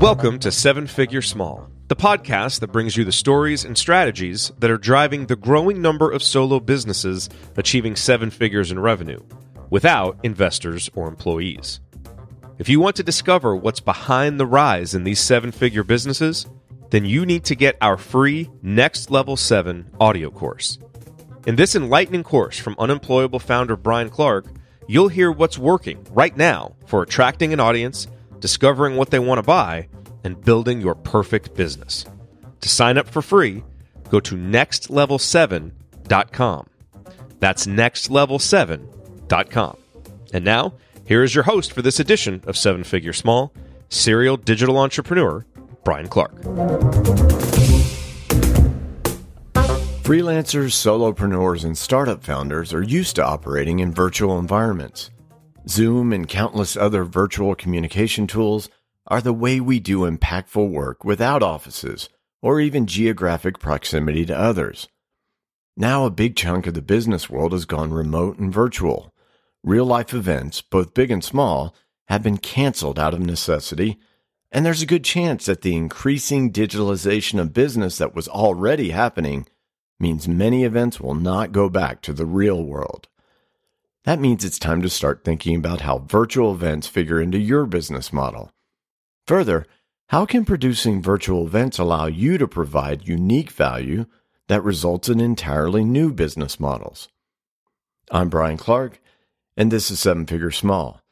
Welcome to Seven Figure Small, the podcast that brings you the stories and strategies that are driving the growing number of solo businesses achieving seven figures in revenue without investors or employees. If you want to discover what's behind the rise in these seven figure businesses, then you need to get our free Next Level 7 audio course. In this enlightening course from unemployable founder Brian Clark, you'll hear what's working right now for attracting an audience discovering what they want to buy, and building your perfect business. To sign up for free, go to nextlevel7.com. That's nextlevel7.com. And now, here is your host for this edition of Seven Figure Small, serial digital entrepreneur, Brian Clark. Freelancers, solopreneurs, and startup founders are used to operating in virtual environments. Zoom and countless other virtual communication tools are the way we do impactful work without offices or even geographic proximity to others. Now, a big chunk of the business world has gone remote and virtual. Real life events, both big and small, have been canceled out of necessity, and there's a good chance that the increasing digitalization of business that was already happening means many events will not go back to the real world. That means it's time to start thinking about how virtual events figure into your business model. Further, how can producing virtual events allow you to provide unique value that results in entirely new business models? I'm Brian Clark, and this is Seven Figure Small.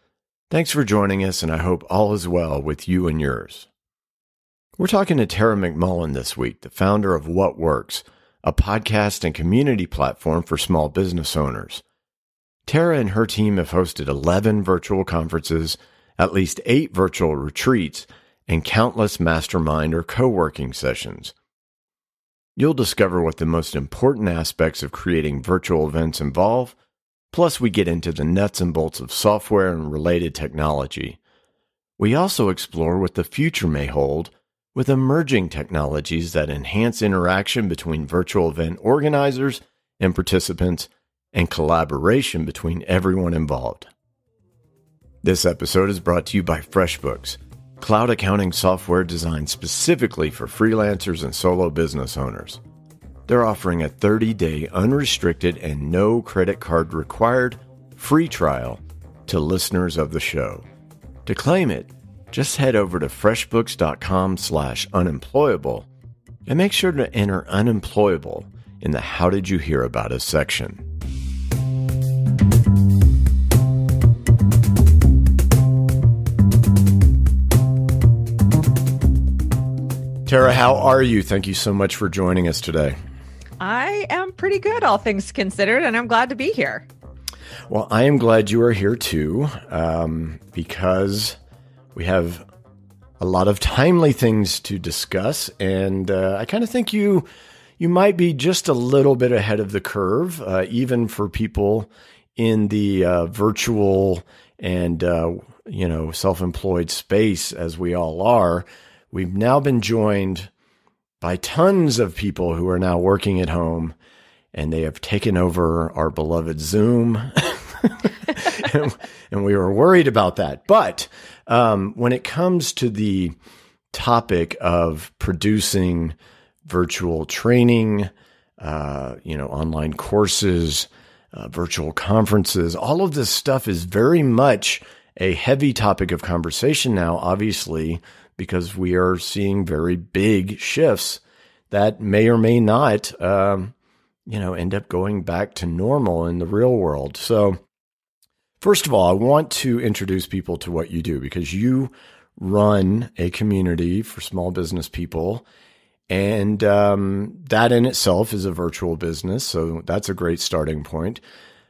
Thanks for joining us, and I hope all is well with you and yours. We're talking to Tara McMullen this week, the founder of What Works, a podcast and community platform for small business owners. Tara and her team have hosted 11 virtual conferences, at least eight virtual retreats, and countless mastermind or co working sessions. You'll discover what the most important aspects of creating virtual events involve, plus, we get into the nuts and bolts of software and related technology. We also explore what the future may hold with emerging technologies that enhance interaction between virtual event organizers and participants and collaboration between everyone involved. This episode is brought to you by FreshBooks, cloud accounting software designed specifically for freelancers and solo business owners. They're offering a 30 day unrestricted and no credit card required free trial to listeners of the show. To claim it, just head over to freshbooks.com slash unemployable and make sure to enter unemployable in the How Did You Hear About Us section. Tara, how are you? Thank you so much for joining us today. I am pretty good, all things considered, and I'm glad to be here. Well, I am glad you are here too, um, because we have a lot of timely things to discuss, and uh, I kind of think you you might be just a little bit ahead of the curve, uh, even for people in the uh, virtual and uh, you know self employed space, as we all are. We've now been joined by tons of people who are now working at home and they have taken over our beloved Zoom. and, and, we were worried about that. But um, when it comes to the topic of producing virtual training, uh, you know, online courses, uh, virtual conferences, all of this stuff is very much a heavy topic of conversation now, obviously, because we are seeing very big shifts that may or may not, um, you know, end up going back to normal in the real world. So, first of all, I want to introduce people to what you do because you run a community for small business people. And um, that in itself is a virtual business. So that's a great starting point.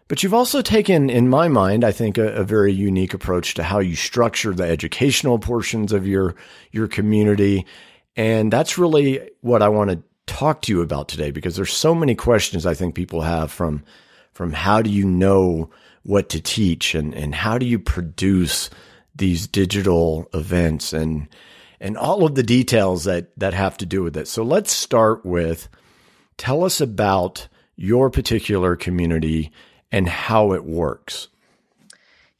But you've also taken, in my mind, I think, a, a, very unique approach to how you structure the educational portions of your your community, and that's really what I want to talk to you about today because there's so many questions I think people have from from how do you know what to teach and and how do you produce these digital events and and all of the details that that have to do with it. So let's start with tell us about your particular community and how it works.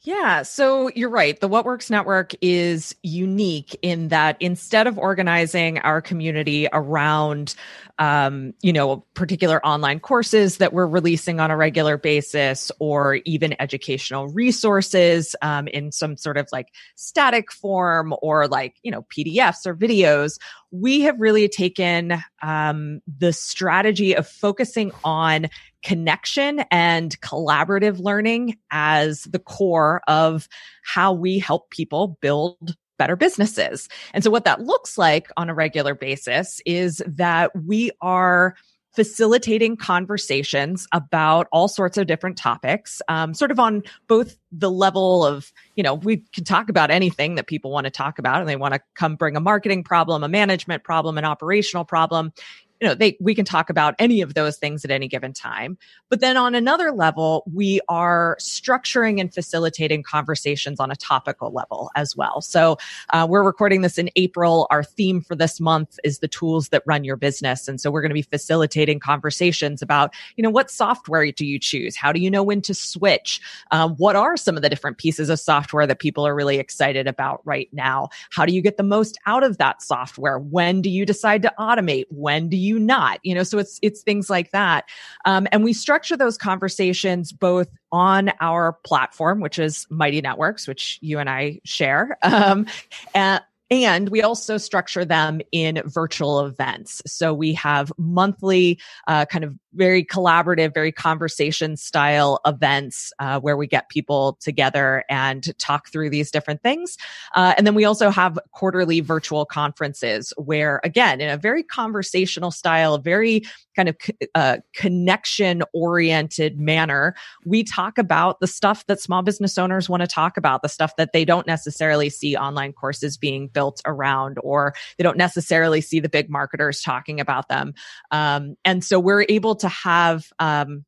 Yeah, so you're right. The What Works Network is unique in that instead of organizing our community around, um, you know, particular online courses that we're releasing on a regular basis, or even educational resources um, in some sort of like static form or like you know PDFs or videos, we have really taken um, the strategy of focusing on connection and collaborative learning as the core of how we help people build better businesses. And so what that looks like on a regular basis is that we are facilitating conversations about all sorts of different topics um, sort of on both the level of you know we can talk about anything that people want to talk about and they want to come bring a marketing problem a management problem an operational problem you know, they, we can talk about any of those things at any given time. But then on another level, we are structuring and facilitating conversations on a topical level as well. So uh, we're recording this in April. Our theme for this month is the tools that run your business. And so we're going to be facilitating conversations about, you know, what software do you choose? How do you know when to switch? Um, what are some of the different pieces of software that people are really excited about right now? How do you get the most out of that software? When do you decide to automate? When do you you not? You know, so it's it's things like that. Um, and we structure those conversations both on our platform, which is Mighty Networks, which you and I share, um, and, and we also structure them in virtual events. So we have monthly, uh, kind of very collaborative, very conversation style events uh, where we get people together and talk through these different things. Uh, and then we also have quarterly virtual conferences where, again, in a very conversational style, very kind of uh, connection oriented manner, we talk about the stuff that small business owners want to talk about, the stuff that they don't necessarily see online courses being built built around, or they don't necessarily see the big marketers talking about them. Um, and so we're able to have um,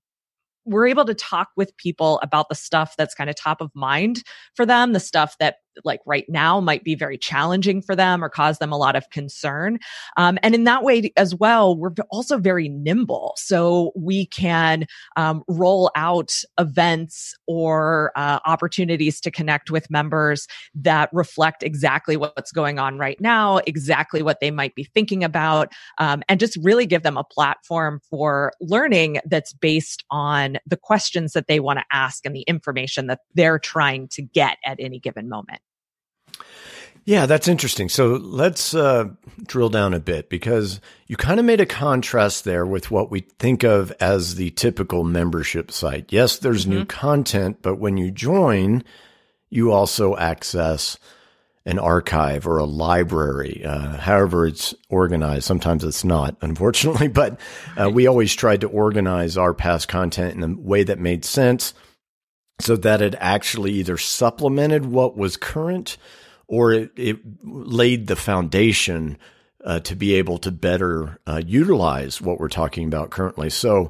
we're able to talk with people about the stuff that's kind of top of mind for them, the stuff that like right now might be very challenging for them or cause them a lot of concern. Um, and in that way as well, we're also very nimble. So we can um, roll out events or uh, opportunities to connect with members that reflect exactly what's going on right now, exactly what they might be thinking about, um, and just really give them a platform for learning that's based on the questions that they want to ask and the information that they're trying to get at any given moment. Yeah, that's interesting. So let's uh, drill down a bit because you kind of made a contrast there with what we think of as the typical membership site. Yes, there's mm-hmm. new content, but when you join, you also access an archive or a library, uh, however it's organized. Sometimes it's not, unfortunately, but uh, we always tried to organize our past content in a way that made sense so that it actually either supplemented what was current or it, it laid the foundation uh, to be able to better uh, utilize what we're talking about currently. So,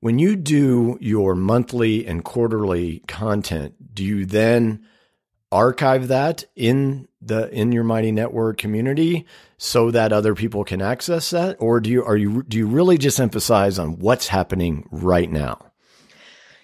when you do your monthly and quarterly content, do you then archive that in the in your mighty network community so that other people can access that or do you are you do you really just emphasize on what's happening right now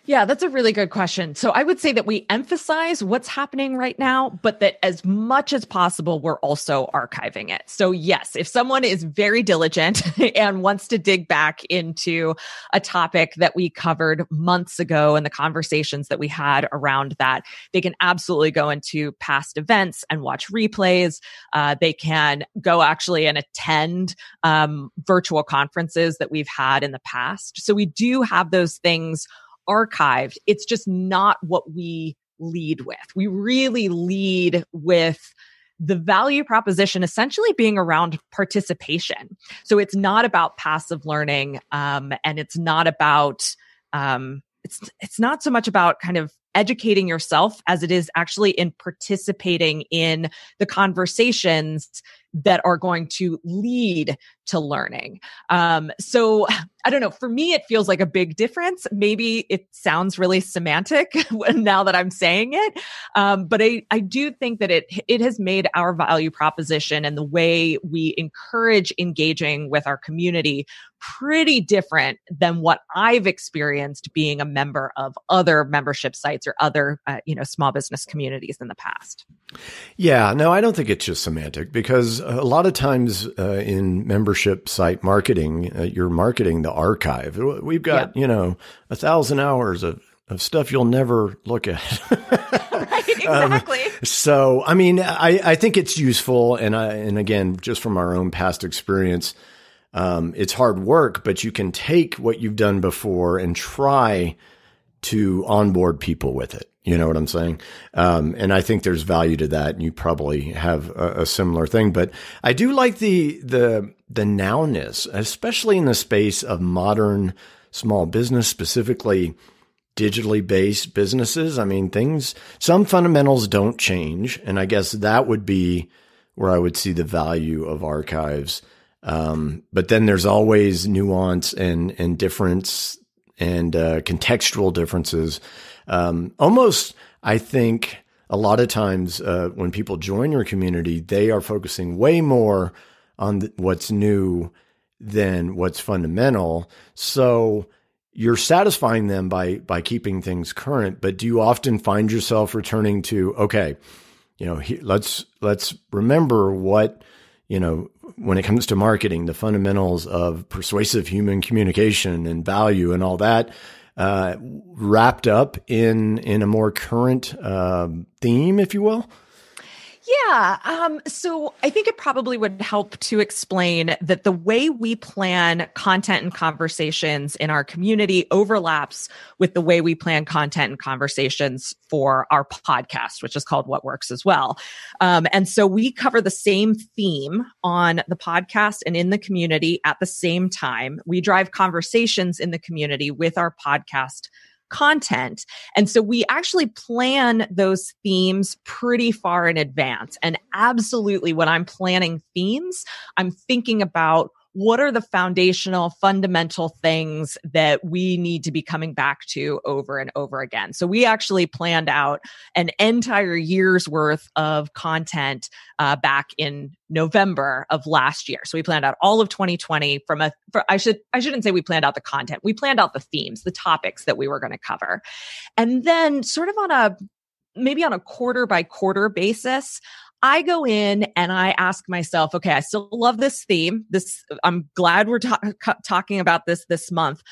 yeah, that's a really good question. So I would say that we emphasize what's happening right now, but that as much as possible, we're also archiving it. So, yes, if someone is very diligent and wants to dig back into a topic that we covered months ago and the conversations that we had around that, they can absolutely go into past events and watch replays. Uh, they can go actually and attend um, virtual conferences that we've had in the past. So, we do have those things archived. It's just not what we lead with. We really lead with the value proposition essentially being around participation. So it's not about passive learning, um, and it's not about um, it's it's not so much about kind of educating yourself as it is actually in participating in the conversations that are going to lead to learning. Um, so I don't know. For me, it feels like a big difference. Maybe it sounds really semantic now that I'm saying it. Um, but I, I do think that it, it has made our value proposition and the way we encourage engaging with our community pretty different than what I've experienced being a member of other membership sites or other, uh, you know, small business communities in the past. Yeah, no, I don't think it's just semantic because a lot of times uh, in membership site marketing, uh, you're marketing the archive. We've got, you know, a thousand hours of, of stuff you'll never look at. right, um, exactly. Um, so, I mean, I, I think it's useful. And I, and again, just from our own past experience, um, it's hard work, but you can take what you've done before and try to onboard people with it. You know what I'm saying? Um, and I think there's value to that. And you probably have a, a, similar thing, but I do like the, the, the nowness, especially in the space of modern small business, specifically digitally based businesses. I mean, things, some fundamentals don't change. And I guess that would be where I would see the value of archives. Um, but then there's always nuance and, and difference and uh, contextual differences um, almost, I think a lot of times uh, when people join your community, they are focusing way more on what's new than what's fundamental. So you're satisfying them by by keeping things current. But do you often find yourself returning to okay, you know, he, let's let's remember what you know when it comes to marketing, the fundamentals of persuasive human communication and value and all that uh, wrapped up in in a more current uh, theme, if you will. Yeah. Um, so I think it probably would help to explain that the way we plan content and conversations in our community overlaps with the way we plan content and conversations for our podcast, which is called What Works as well. Um, and so we cover the same theme on the podcast and in the community at the same time. We drive conversations in the community with our podcast content. And so we actually plan those themes pretty far in advance. And absolutely when I'm planning themes, I'm thinking about what are the foundational, fundamental things that we need to be coming back to over and over again? So we actually planned out an entire year's worth of content uh, back in November of last year. So we planned out all of 2020 from a. For, I should I shouldn't say we planned out the content. We planned out the themes, the topics that we were going to cover, and then sort of on a maybe on a quarter by quarter basis, I go in and I ask myself, okay, I still love this theme. This, I'm glad we're ta- talking about this this month,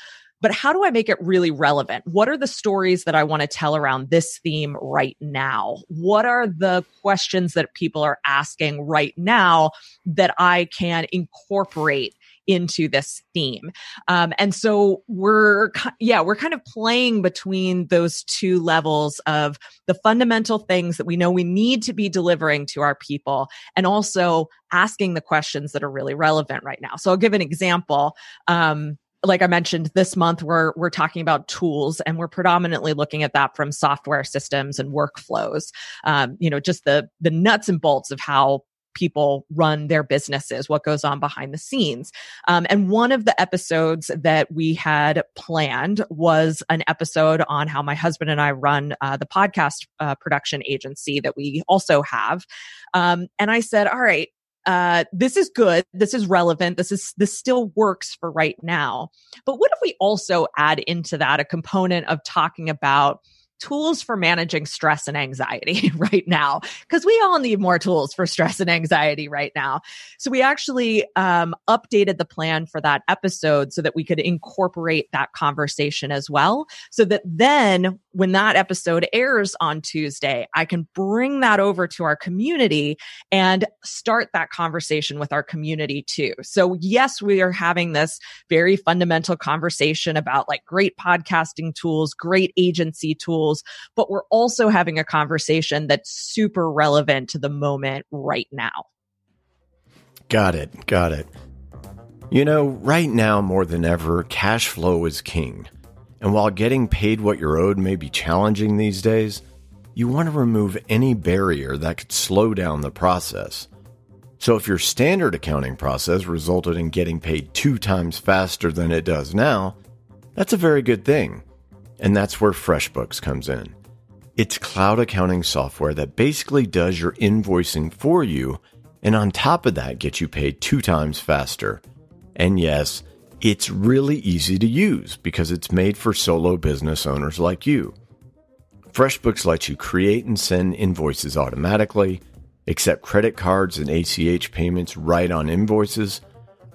but how do I make it really relevant? What are the stories that I want to tell around this theme right now? What are the questions that people are asking right now that I can incorporate into this theme. Um, and so we're, yeah, we're kind of playing between those two levels of the fundamental things that we know we need to be delivering to our people and also asking the questions that are really relevant right now. So I'll give an example. Um, like I mentioned, this month we're we're talking about tools, and we're predominantly looking at that from software systems and workflows. Um, you know, just the the nuts and bolts of how people run their businesses, what goes on behind the scenes. Um, and one of the episodes that we had planned was an episode on how my husband and I run uh, the podcast uh, production agency that we also have. Um, and I said, all right, uh, this is good. This is relevant. This is, this still works for right now. But what if we also add into that a component of talking about tools for managing stress and anxiety right now, because we all need more tools for stress and anxiety right now. So we actually um, updated the plan for that episode so that we could incorporate that conversation as well. So that then when that episode airs on Tuesday, I can bring that over to our community and start that conversation with our community too. So yes, we are having this very fundamental conversation about like great podcasting tools, great agency tools but we're also having a conversation that's super relevant to the moment right now. Got it. Got it. You know, right now more than ever, cash flow is king. And while getting paid what you're owed may be challenging these days, you want to remove any barrier that could slow down the process. So if your standard accounting process resulted in getting paid two times faster than it does now, that's a very good thing. And that's where FreshBooks comes in. It's cloud accounting software that basically does your invoicing for you, and on top of that, gets you paid two times faster. And yes, it's really easy to use because it's made for solo business owners like you. FreshBooks lets you create and send invoices automatically, accept credit cards and ACH payments right on invoices,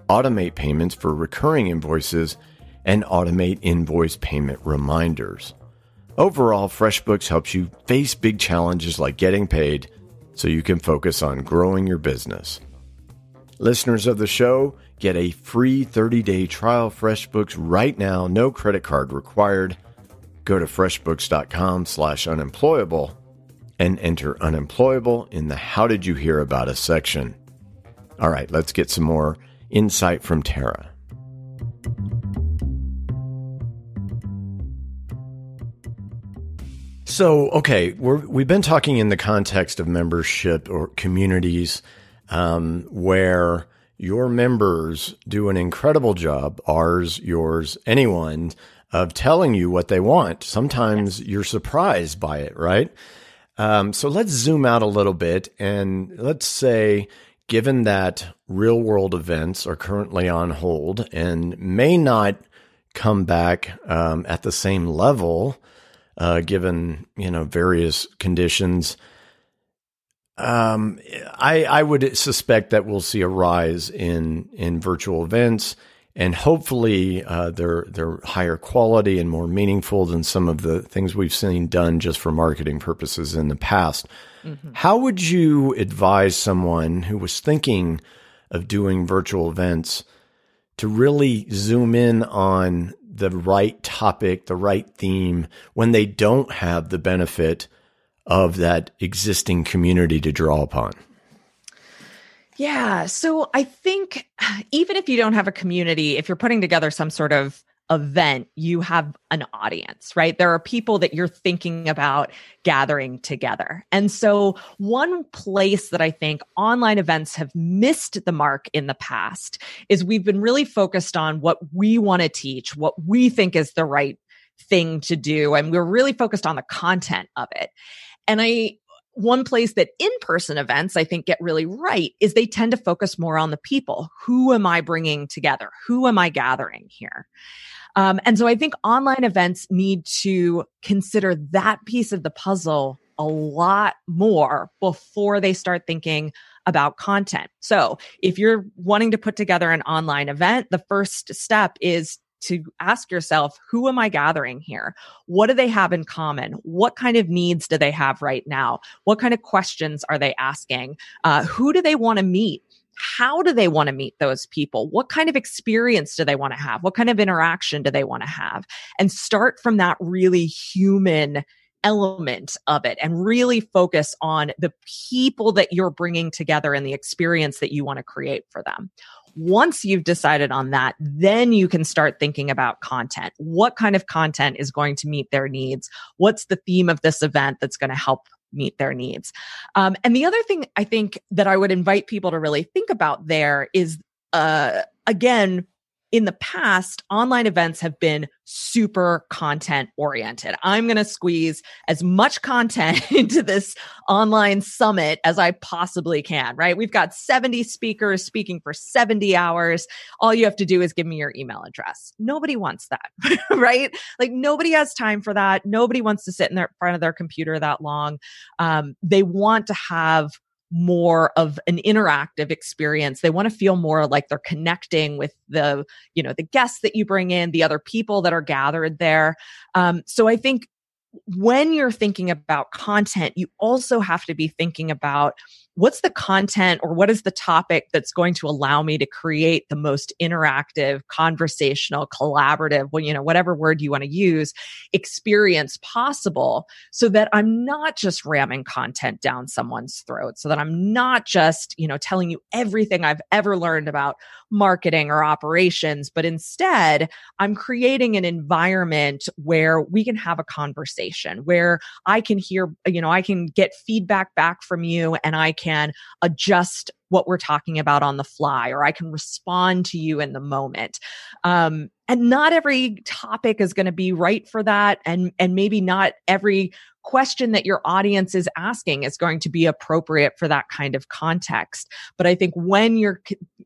automate payments for recurring invoices, and automate invoice payment reminders. Overall, FreshBooks helps you face big challenges like getting paid so you can focus on growing your business. Listeners of the show get a free 30-day trial FreshBooks right now, no credit card required. Go to freshbooks.com/unemployable and enter unemployable in the how did you hear about us section. All right, let's get some more insight from Tara. So, okay, we have been talking in the context of membership or communities um, where your members do an incredible job, ours, yours, anyone, of telling you what they want. Sometimes you're surprised by it, right? Um, so let's zoom out a little bit and let's say, given that real world events are currently on hold and may not come back um, at the same level uh, given you know various conditions. Um, I I would suspect that we'll see a rise in in virtual events, and hopefully uh, they're they're higher quality and more meaningful than some of the things we've seen done just for marketing purposes in the past. Mm -hmm. How would you advise someone who was thinking of doing virtual events to really zoom in on the right topic, the right theme, when they don't have the benefit of that existing community to draw upon? Yeah. So I think even if you don't have a community, if you're putting together some sort of event, you have an audience, right? There are people that you're thinking about gathering together. And so, one place that I think online events have missed the mark in the past is we've been really focused on what we want to teach, what we think is the right thing to do. And we're really focused on the content of it. And I, one place that in person events I think get really right is they tend to focus more on the people. Who am I bringing together? Who am I gathering here? Um, and so I think online events need to consider that piece of the puzzle a lot more before they start thinking about content. So if you're wanting to put together an online event, the first step is to ask yourself, who am I gathering here? What do they have in common? What kind of needs do they have right now? What kind of questions are they asking? Uh, who do they want to meet? how do they want to meet those people? What kind of experience do they want to have? What kind of interaction do they want to have? And start from that really human element of it and really focus on the people that you're bringing together and the experience that you want to create for them. Once you've decided on that, then you can start thinking about content. What kind of content is going to meet their needs? What's the theme of this event that's going to help meet their needs. Um, and the other thing I think that I would invite people to really think about there is, uh, again, in the past, online events have been super content oriented. I'm going to squeeze as much content into this online summit as I possibly can, right? We've got 70 speakers speaking for 70 hours. All you have to do is give me your email address. Nobody wants that, right? Like nobody has time for that. Nobody wants to sit in their, front of their computer that long. Um, they want to have more of an interactive experience. They want to feel more like they're connecting with the, you know, the guests that you bring in, the other people that are gathered there. Um, so I think when you're thinking about content, you also have to be thinking about what's the content or what is the topic that's going to allow me to create the most interactive, conversational, collaborative, well, you know, whatever word you want to use, experience possible so that I'm not just ramming content down someone's throat, so that I'm not just, you know, telling you everything I've ever learned about marketing or operations, but instead I'm creating an environment where we can have a conversation, where I can hear, you know, I can get feedback back from you and I can can adjust what we're talking about on the fly, or I can respond to you in the moment. Um, and not every topic is going to be right for that, and and maybe not every question that your audience is asking is going to be appropriate for that kind of context. But I think when you're,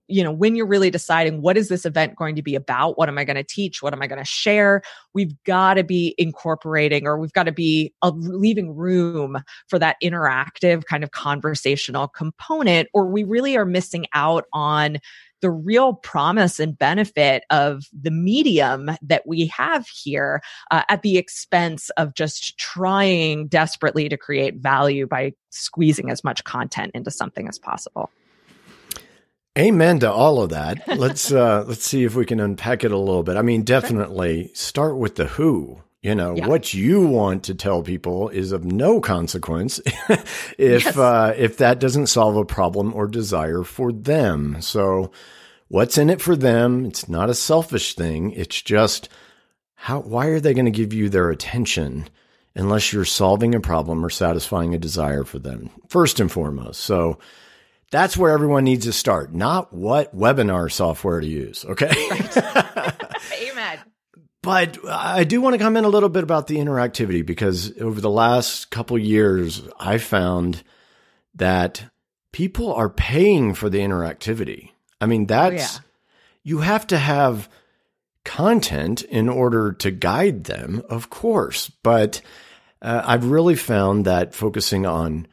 you know, when you're really deciding what is this event going to be about? What am I going to teach? What am I going to share? We've got to be incorporating or we've got to be uh, leaving room for that interactive kind of conversational component, or we really are missing out on the real promise and benefit of the medium that we have here uh, at the expense of just trying desperately to create value by squeezing as much content into something as possible. Amen to all of that. Let's uh, let's see if we can unpack it a little bit. I mean, definitely start with the who, you know, yeah. what you want to tell people is of no consequence if yes. uh, if that doesn't solve a problem or desire for them. So what's in it for them? It's not a selfish thing. It's just how why are they going to give you their attention unless you're solving a problem or satisfying a desire for them first and foremost. So that's where everyone needs to start, not what webinar software to use. Okay. Right. But I do want to comment a little bit about the interactivity because over the last couple years, I found that people are paying for the interactivity. I mean, oh, that's, oh, yeah. you have to have content in order to guide them, of course. But uh, I've really found that focusing on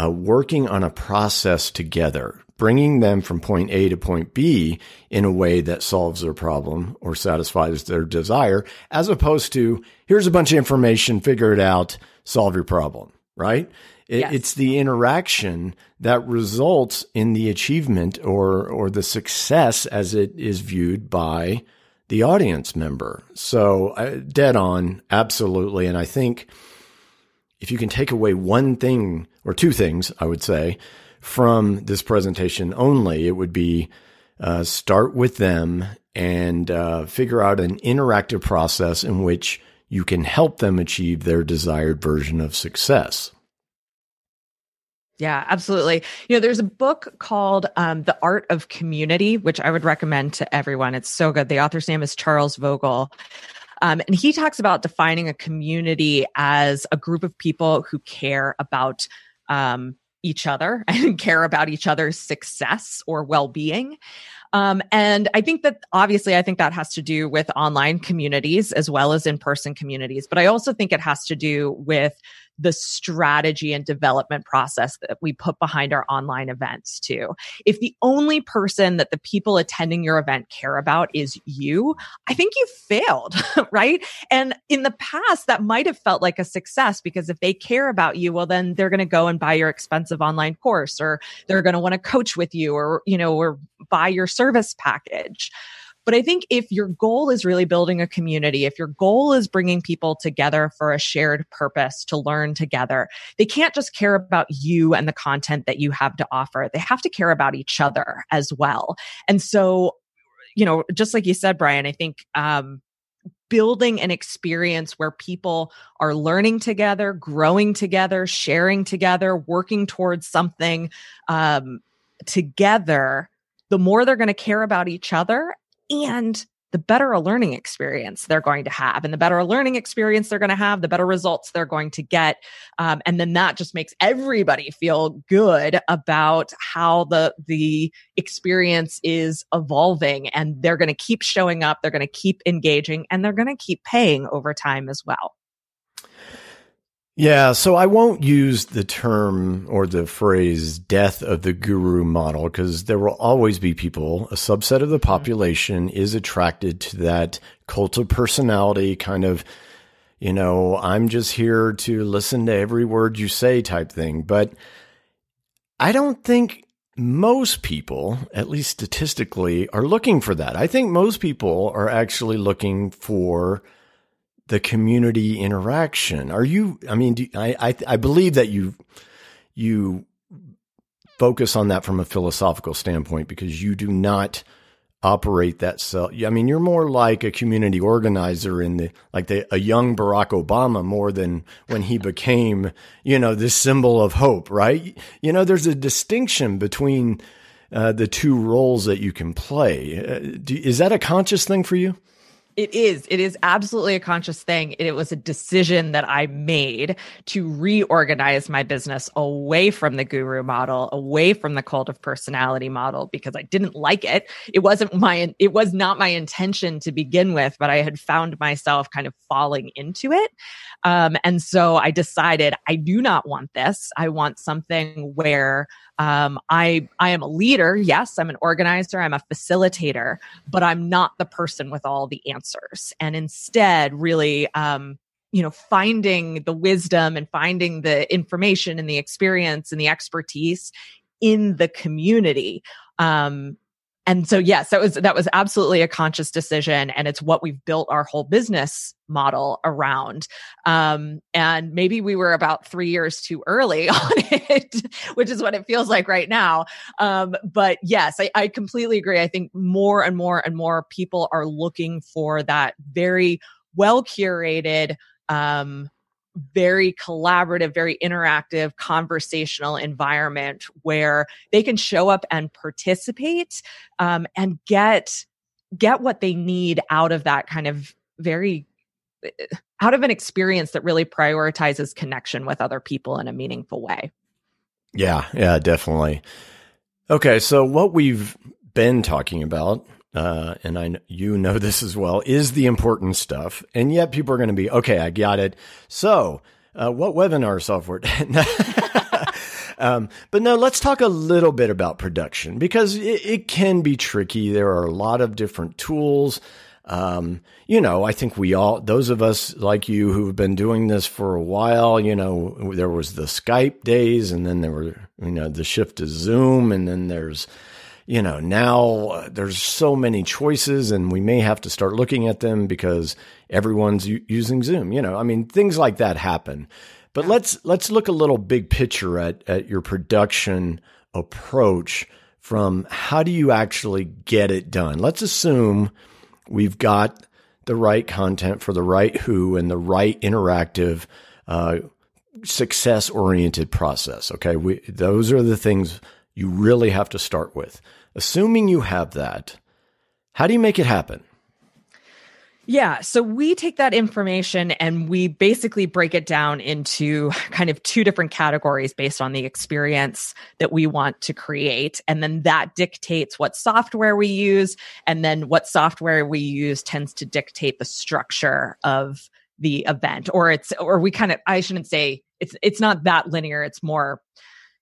uh, working on a process together, bringing them from point A to point B in a way that solves their problem or satisfies their desire, as opposed to here's a bunch of information, figure it out, solve your problem, right? It, yes. It's the interaction that results in the achievement or, or the success as it is viewed by the audience member. So, uh, dead on, absolutely. And I think if you can take away one thing or two things, I would say, from this presentation only. It would be uh, start with them and uh, figure out an interactive process in which you can help them achieve their desired version of success. Yeah, absolutely. You know, there's a book called um, The Art of Community, which I would recommend to everyone. It's so good. The author's name is Charles Vogel. Um, and he talks about defining a community as a group of people who care about um, each other and care about each other's success or well-being um, and i think that obviously i think that has to do with online communities as well as in-person communities but i also think it has to do with the strategy and development process that we put behind our online events too. If the only person that the people attending your event care about is you, I think you failed, right? And in the past, that might have felt like a success because if they care about you, well, then they're going to go and buy your expensive online course or they're going to want to coach with you or, you know, or buy your service package. But I think if your goal is really building a community, if your goal is bringing people together for a shared purpose to learn together, they can't just care about you and the content that you have to offer. They have to care about each other as well. And so, you know, just like you said, Brian, I think, um, building an experience where people are learning together, growing together, sharing together, working towards something um, together, the more they're going to care about each other and the better a learning experience they're going to have. And the better a learning experience they're going to have, the better results they're going to get. Um, and then that just makes everybody feel good about how the, the experience is evolving. And they're going to keep showing up, they're going to keep engaging, and they're going to keep paying over time as well. Yeah, so I won't use the term or the phrase death of the guru model because there will always be people, a subset of the mm-hmm. population is attracted to that cult of personality kind of, you know, I'm just here to listen to every word you say type thing. But I don't think most people, at least statistically, are looking for that. I think most people are actually looking for the community interaction. Are you? I mean, I, I I believe that you you focus on that from a philosophical standpoint because you do not operate that cell. I mean, you're more like a community organizer in the like the, a young Barack Obama more than when he became, you know, this symbol of hope, right? You know, there's a distinction between uh, the two roles that you can play. Uh, do, is that a conscious thing for you? It is. It is absolutely a conscious thing. It was a decision that I made to reorganize my business away from the guru model, away from the cult of personality model because I didn't like it. It wasn't my it was not my intention to begin with, but I had found myself kind of falling into it. Um, and so I decided I do not want this. I want something where um, I I am a leader. Yes, I'm an organizer. I'm a facilitator, but I'm not the person with all the answers. And instead, really. Um, you know finding the wisdom and finding the information and the experience and the expertise in the community um, and so yes that was that was absolutely a conscious decision and it's what we've built our whole business model around um, and maybe we were about three years too early on it which is what it feels like right now um, but yes I, I completely agree i think more and more and more people are looking for that very well curated um, very collaborative, very interactive, conversational environment where they can show up and participate um, and get get what they need out of that kind of very uh, out of an experience that really prioritizes connection with other people in a meaningful way. Yeah, yeah, definitely. Okay, so what we've been talking about uh, and I you know this as well, is the important stuff. And yet people are going to be okay. I got it. So, uh, what webinar software? um, but no, let's talk a little bit about production because it, it can be tricky. There are a lot of different tools. Um, you know, I think we all, those of us like you who've been doing this for a while, you know, there was the Skype days and then there were, you know, the shift to Zoom and then there's, you know, now uh, there's so many choices and we may have to start looking at them because everyone's u- using Zoom, you know. I mean, things like that happen. But let's let's look a little big picture at at your production approach from how do you actually get it done? Let's assume we've got the right content for the right who and the right interactive uh, success oriented process. Okay, we, those are the things you really have to start with. Assuming you have that, how do you make it happen? Yeah. So we take that information and we basically break it down into kind of two different categories based on the experience that we want to create. And then that dictates what software we use. And then what software we use tends to dictate the structure of the event or it's, or we kind of, I shouldn't say it's, it's not that linear. It's more,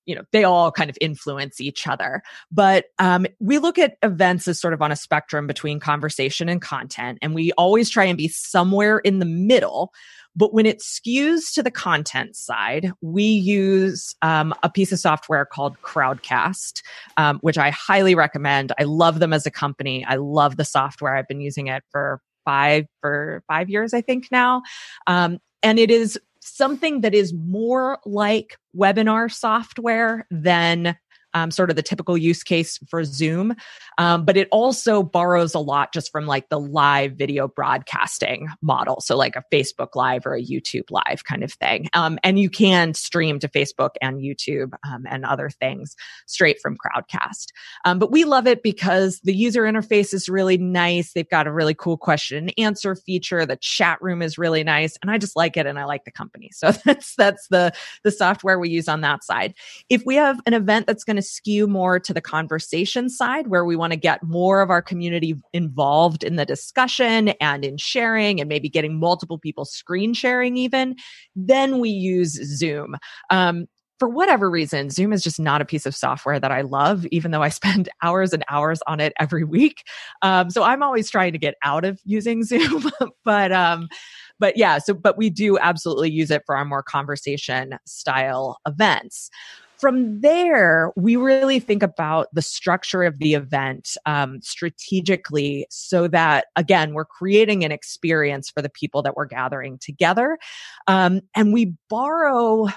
you know they all kind of influence each other but um, we look at events as sort of on a spectrum between conversation and content and we always try and be somewhere in the middle but when it skews to the content side we use um, a piece of software called crowdcast um, which i highly recommend i love them as a company i love the software i've been using it for five for five years i think now um, and it is something that is more like webinar software than um, sort of the typical use case for Zoom. Um, but it also borrows a lot just from like the live video broadcasting model. So, like a Facebook Live or a YouTube Live kind of thing. Um, and you can stream to Facebook and YouTube um, and other things straight from Crowdcast. Um, but we love it because the user interface is really nice. They've got a really cool question and answer feature. The chat room is really nice. And I just like it and I like the company. So, that's, that's the, the software we use on that side. If we have an event that's going to to skew more to the conversation side where we want to get more of our community involved in the discussion and in sharing and maybe getting multiple people screen sharing even. Then we use Zoom. Um, for whatever reason, Zoom is just not a piece of software that I love, even though I spend hours and hours on it every week. Um, so I'm always trying to get out of using Zoom, but um, but yeah. So but we do absolutely use it for our more conversation style events from there, we really think about the structure of the event um, strategically so that, again, we're creating an experience for the people that we're gathering together. Um, and we borrow. Uh,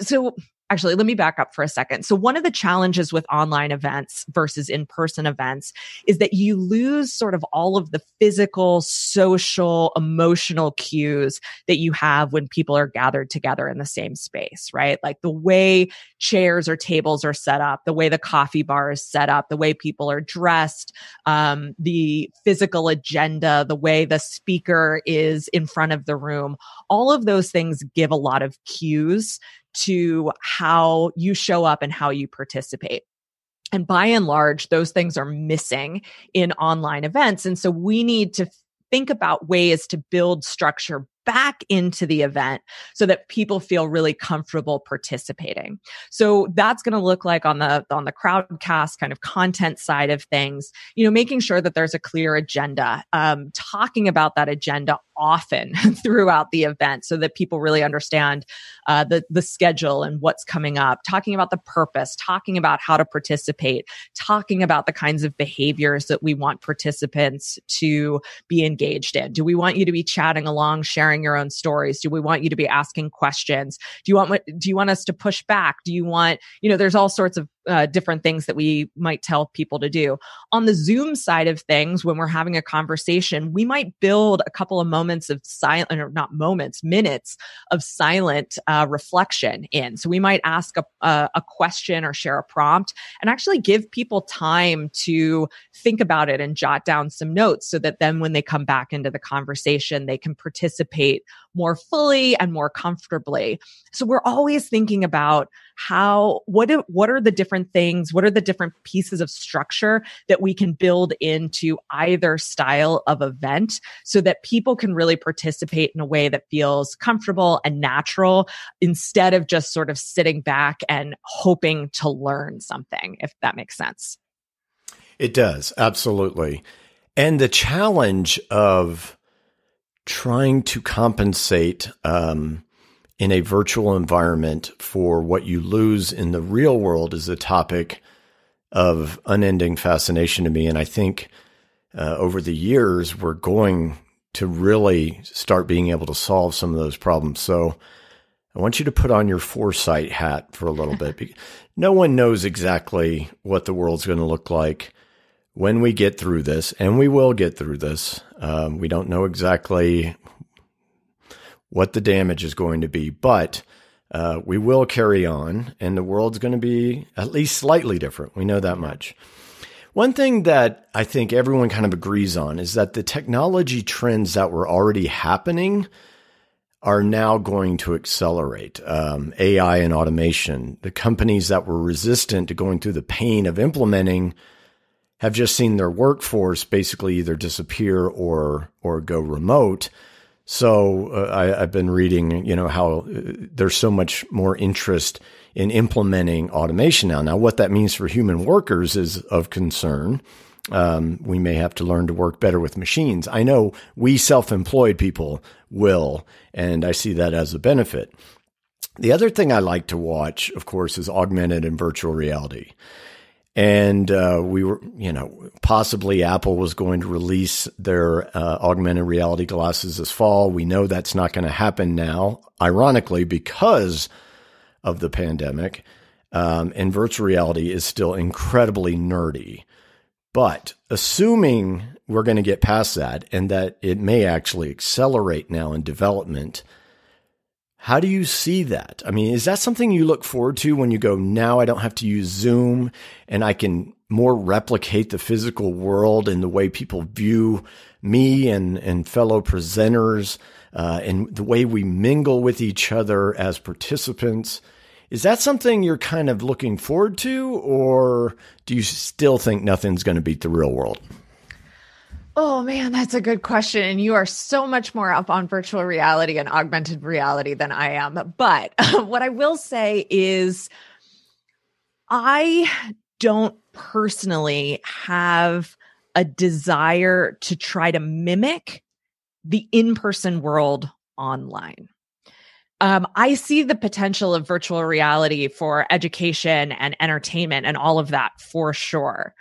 so actually, let me back up for a second. So, one of the challenges with online events versus in person events is that you lose sort of all of the physical, social, emotional cues that you have when people are gathered together in the same space, right? Like the way chairs or tables are set up, the way the coffee bar is set up, the way people are dressed, um, the physical agenda, the way the speaker is in front of the room. All of those things give a lot of cues to how you show up and how you participate. And by and large, those things are missing in online events. And so we need to think about ways to build structure back into the event so that people feel really comfortable participating. So that's going to look like on the on the crowdcast kind of content side of things, you know, making sure that there's a clear agenda, um, talking about that agenda often throughout the event so that people really understand uh, the the schedule and what's coming up, talking about the purpose, talking about how to participate, talking about the kinds of behaviors that we want participants to be engaged in. Do we want you to be chatting along, sharing sharing your own stories? Do we want you to be asking questions? Do you want do you want us to push back? Do you want, you know, there's all sorts of uh, different things that we might tell people to do. On the Zoom side of things, when we're having a conversation, we might build a couple of moments of silent, or not moments, minutes of silent uh, reflection in. So we might ask a, a, a question or share a prompt and actually give people time to think about it and jot down some notes so that then when they come back into the conversation, they can participate more fully and more comfortably. So we're always thinking about how, what, do, what are the different different things? What are the different pieces of structure that we can build into either style of event so that people can really participate in a way that feels comfortable and natural instead of just sort of sitting back and hoping to learn something, if that makes sense? It does, absolutely. And the challenge of trying to compensate um, in a virtual environment for what you lose in the real world is a topic of unending fascination to me. And I think uh, over the years, we're going to really start being able to solve some of those problems. So I want you to put on your foresight hat for a little bit. No one knows exactly what the world's going to look like when we get through this, and we will get through this. Um, we don't know exactly what the damage is going to be, but uh, we will carry on, and the world's going to be at least slightly different. We know that much. One thing that I think everyone kind of agrees on is that the technology trends that were already happening are now going to accelerate um, AI and automation. The companies that were resistant to going through the pain of implementing have just seen their workforce basically either disappear or or go remote. So uh, I, have been reading, you know, how uh, there's so much more interest in implementing automation now. Now, what that means for human workers is of concern. Um, we may have to learn to work better with machines. I know we self-employed people will, and I see that as a benefit. The other thing I like to watch, of course, is augmented and virtual reality and uh, we were, you know, possibly Apple was going to release their uh, augmented reality glasses this fall. We know that's not going to happen now, ironically, because of the pandemic. Um, and virtual reality is still incredibly nerdy. But assuming we're going to get past that and that it may actually accelerate now in development how do you see that? I mean, is that something you look forward to when you go, now I don't have to use Zoom and I can more replicate the physical world and the way people view me and, and fellow presenters uh, and the way we mingle with each other as participants? Is that something you're kind of looking forward to, or do you still think nothing's going to beat the real world? Oh man, that's a good question. And you are so much more up on virtual reality and augmented reality than I am. But what I will say is, I don't personally have a desire to try to mimic the in person world online. Um, I see the potential of virtual reality for education and entertainment and all of that for sure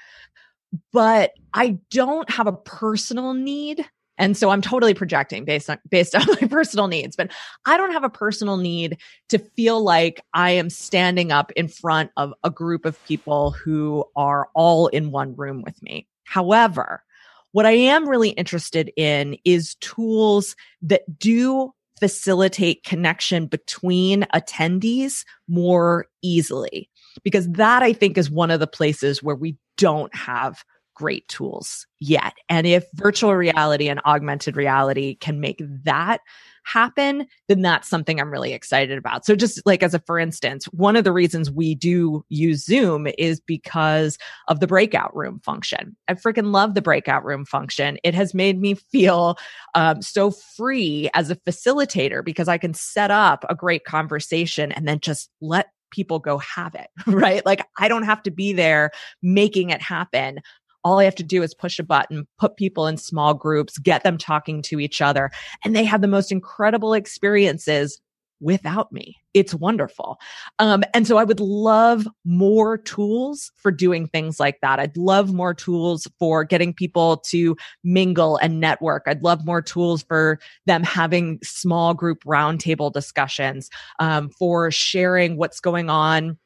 but I don't have a personal need. And so I'm totally projecting based on based on my personal needs, but I don't have a personal need to feel like I am standing up in front of a group of people who are all in one room with me. However, what I am really interested in is tools that do facilitate connection between attendees more easily because that I think is one of the places where we don't have great tools yet. And if virtual reality and augmented reality can make that happen, then that's something I'm really excited about. So, just like as a for instance, one of the reasons we do use Zoom is because of the breakout room function. I freaking love the breakout room function. It has made me feel um, so free as a facilitator because I can set up a great conversation and then just let people go have it, right? Like I don't have to be there making it happen. All I have to do is push a button, put people in small groups, get them talking to each other, and they have the most incredible experiences without me. It's wonderful. Um, and so I would love more tools for doing things like that. I'd love more tools for getting people to mingle and network. I'd love more tools for them having small group roundtable discussions, um, for sharing what's going on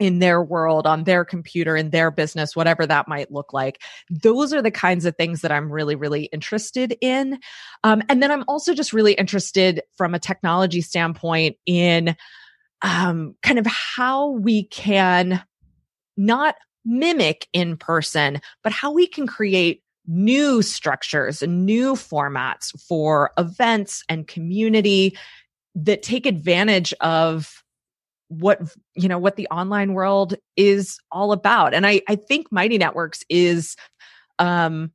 in their world, on their computer, in their business, whatever that might look like. Those are the kinds of things that I'm really, really interested in. Um, and then I'm also just really interested from a technology standpoint in um, kind of how we can not mimic in person, but how we can create new structures and new formats for events and community that take advantage of what you know what the online world is all about and i i think mighty networks is um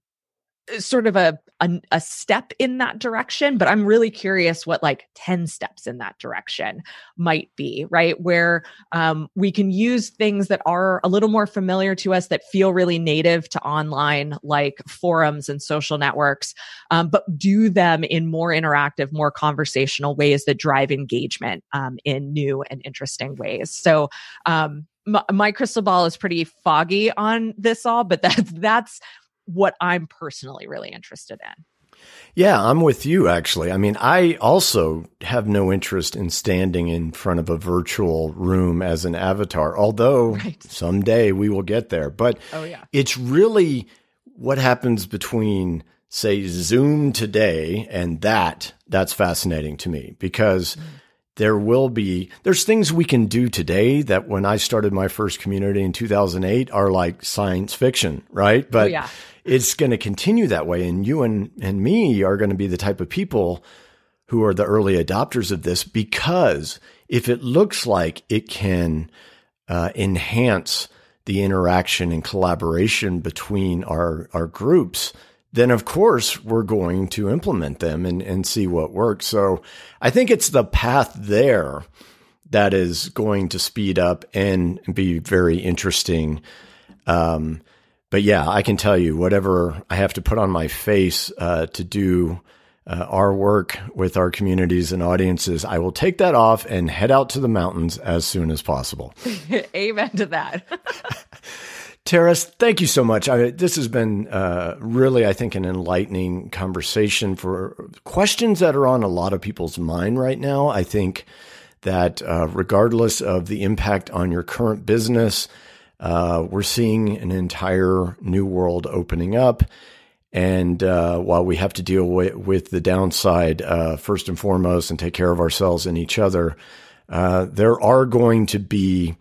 sort of a, a, a step in that direction but i'm really curious what like 10 steps in that direction might be right where um, we can use things that are a little more familiar to us that feel really native to online like forums and social networks um, but do them in more interactive more conversational ways that drive engagement um, in new and interesting ways so um, my crystal ball is pretty foggy on this all but that's that's what I'm personally really interested in. Yeah, I'm with you actually. I mean, I also have no interest in standing in front of a virtual room as an avatar, although right. someday we will get there. But oh, yeah. it's really what happens between say Zoom today and that that's fascinating to me because mm. there will be there's things we can do today that when I started my first community in 2008 are like science fiction, right? Oh, but oh, yeah it's going to continue that way. And you and, and me are going to be the type of people who are the early adopters of this because if it looks like it can uh, enhance the interaction and collaboration between our, our groups, then of course we're going to implement them and, and see what works. So I think it's the path there that is going to speed up and be very interesting. Um, but yeah, I can tell you whatever I have to put on my face uh, to do uh, our work with our communities and audiences, I will take that off and head out to the mountains as soon as possible. Amen to that. Terrace, thank you so much. I, this has been uh, really, I think, an enlightening conversation for questions that are on a lot of people's mind right now. I think that uh, regardless of the impact on your current business, uh, we're seeing an entire new world opening up. And uh, while we have to deal with, with the downside uh, first and foremost and take care of ourselves and each other, uh, there are going to be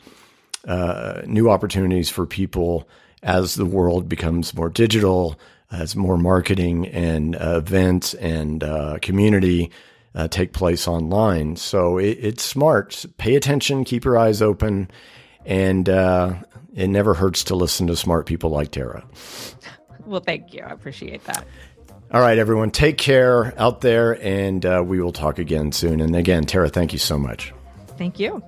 uh, new opportunities for people as the world becomes more digital, as more marketing and uh, events and community take place online. So it, it's smart. Pay attention, keep your eyes open and uh, it never hurts to listen to smart people like Tara. Well, thank you. I appreciate that. All right, everyone, take care out there, and uh, we will talk again soon. And again, Tara, thank you so much. Thank you.